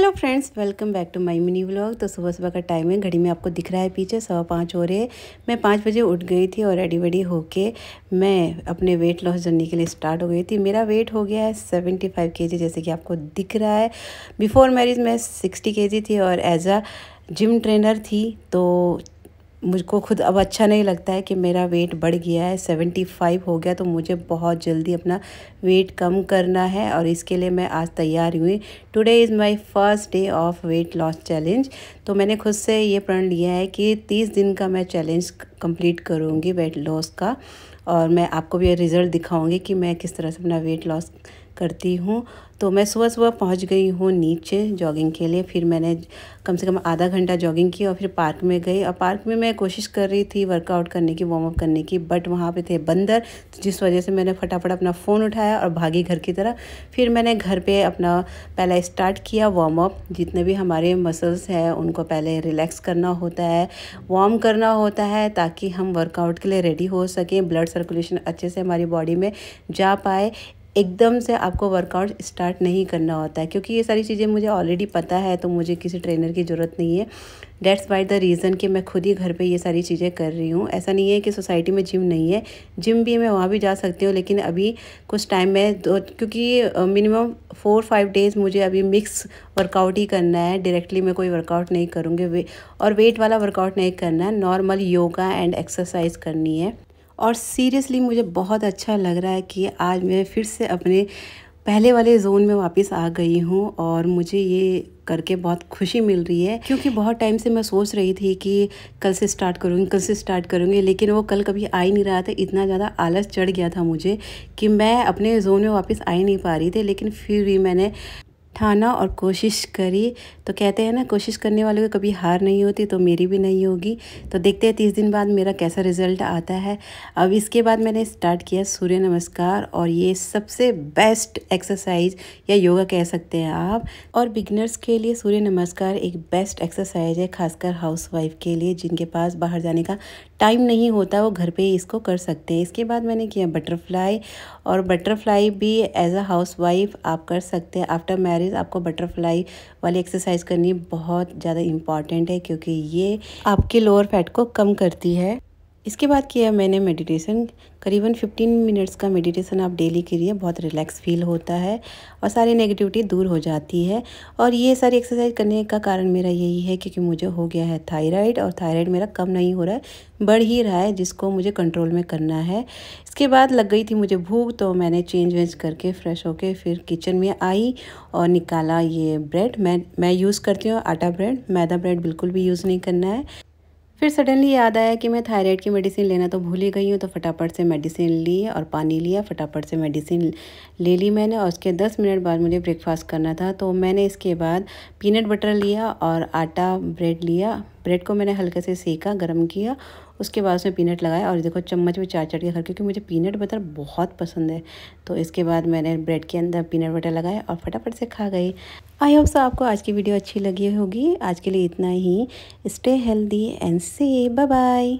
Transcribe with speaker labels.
Speaker 1: hello friends welcome back to my mini vlog तो सुबह सुबह का टाइम है घड़ी में आपको दिख रहा है पीछे सवा पाँच हो रहे मैं पाँच बजे उठ गई थी और रेडी वेडी होके मैं अपने वेट लॉस जर्नी के लिए स्टार्ट हो गई थी मेरा वेट हो गया है सेवेंटी फाइव के जी जैसे कि आपको दिख रहा है बिफोर मैरिज मैं सिक्सटी के जी थी और एज अ जिम ट्रेनर थी तो मुझको खुद अब अच्छा नहीं लगता है कि मेरा वेट बढ़ गया है सेवेंटी फाइव हो गया तो मुझे बहुत जल्दी अपना वेट कम करना है और इसके लिए मैं आज तैयार हुई today is my first day of weight loss challenge तो मैंने खुद से ये प्रण लिया है कि तीस दिन का मैं चैलेंज कंप्लीट करूँगी वेट लॉस का और मैं आपको भी रिज़ल्ट दिखाऊँगी कि मैं किस तरह से अपना वेट लॉस करती हूँ तो मैं सुबह सुबह पहुँच गई हूँ नीचे जॉगिंग के लिए फिर मैंने कम से कम आधा घंटा जॉगिंग की और फिर पार्क में गई और पार्क में मैं कोशिश कर रही थी वर्कआउट करने की वार्म अप करने की बट वहाँ पे थे बंदर तो जिस वजह से मैंने फटाफट अपना फ़ोन उठाया और भागी घर की तरह फिर मैंने घर पे अपना पहला स्टार्ट किया वार्म अप जितने भी हमारे मसल्स हैं उनको पहले रिलैक्स करना होता है वार्म करना होता है ताकि ताकि हम वर्कआउट के लिए रेडी हो सकें ब्लड सर्कुलेशन अच्छे से हमारी बॉडी में जा पाए एकदम से आपको वर्कआउट स्टार्ट नहीं करना होता है क्योंकि ये सारी चीज़ें मुझे ऑलरेडी पता है तो मुझे किसी ट्रेनर की ज़रूरत नहीं है डेट्स वाई द रीज़न कि मैं खुद ही घर पे ये सारी चीज़ें कर रही हूँ ऐसा नहीं है कि सोसाइटी में जिम नहीं है जिम भी मैं वहाँ भी जा सकती हूँ लेकिन अभी कुछ टाइम में दो क्योंकि मिनिमम फोर फाइव डेज़ मुझे अभी मिक्स वर्कआउट ही करना है डायरेक्टली मैं कोई वर्कआउट नहीं करूँगी वे, और वेट वाला वर्कआउट नहीं करना है नॉर्मल योगा एंड एक्सरसाइज करनी है और सीरियसली मुझे बहुत अच्छा लग रहा है कि आज मैं फिर से अपने पहले वाले जोन में वापस आ गई हूँ और मुझे ये करके बहुत खुशी मिल रही है क्योंकि बहुत टाइम से मैं सोच रही थी कि कल से स्टार्ट करूँगी कल से स्टार्ट करूँगी लेकिन वो कल कभी आ ही नहीं रहा था इतना ज़्यादा आलस चढ़ गया था मुझे कि मैं अपने जोन में वापस आ ही नहीं पा रही थी लेकिन फिर भी मैंने ठाना और कोशिश करी तो कहते हैं ना कोशिश करने वालों की कभी हार नहीं होती तो मेरी भी नहीं होगी तो देखते हैं तीस दिन बाद मेरा कैसा रिजल्ट आता है अब इसके बाद मैंने स्टार्ट किया सूर्य नमस्कार और ये सबसे बेस्ट एक्सरसाइज या योगा कह सकते हैं आप और बिगनर्स के लिए सूर्य नमस्कार एक बेस्ट एक्सरसाइज है खासकर हाउस के लिए जिनके पास बाहर जाने का टाइम नहीं होता वो घर पे ही इसको कर सकते हैं इसके बाद मैंने किया बटरफ्लाई और बटरफ्लाई भी एज अ हाउस वाइफ आप कर सकते हैं आफ्टर मैरिज आपको बटरफ्लाई वाली एक्सरसाइज करनी बहुत ज़्यादा इम्पॉर्टेंट है क्योंकि ये आपके लोअर फैट को कम करती है इसके बाद किया मैंने मेडिटेशन करीबन 15 मिनट्स का मेडिटेशन आप डेली लिए बहुत रिलैक्स फील होता है और सारी नेगेटिविटी दूर हो जाती है और ये सारी एक्सरसाइज करने का कारण मेरा यही है क्योंकि मुझे हो गया है थायराइड और थायराइड मेरा कम नहीं हो रहा है बढ़ ही रहा है जिसको मुझे कंट्रोल में करना है इसके बाद लग गई थी मुझे भूख तो मैंने चेंज वेंज करके फ्रेश होकर फिर किचन में आई और निकाला ये ब्रेड मैं मैं यूज़ करती हूँ आटा ब्रेड मैदा ब्रेड बिल्कुल भी यूज़ नहीं करना है फिर सडनली याद आया कि मैं थायराइड की मेडिसिन लेना तो भूल ही गई हूँ तो फटाफट से मेडिसिन ली और पानी लिया फटाफट से मेडिसिन ले ली मैंने और उसके दस मिनट बाद मुझे ब्रेकफास्ट करना था तो मैंने इसके बाद पीनट बटर लिया और आटा ब्रेड लिया ब्रेड को मैंने हल्के से सेका गर्म किया उसके बाद उसमें पीनट लगाया और देखो चम्मच में चार चढ़ के खा क्योंकि मुझे पीनट बटर बहुत पसंद है तो इसके बाद मैंने ब्रेड के अंदर पीनट बटर लगाया और फटाफट से खा गई आई होप सो आपको आज की वीडियो अच्छी लगी होगी आज के लिए इतना ही stay healthy and say bye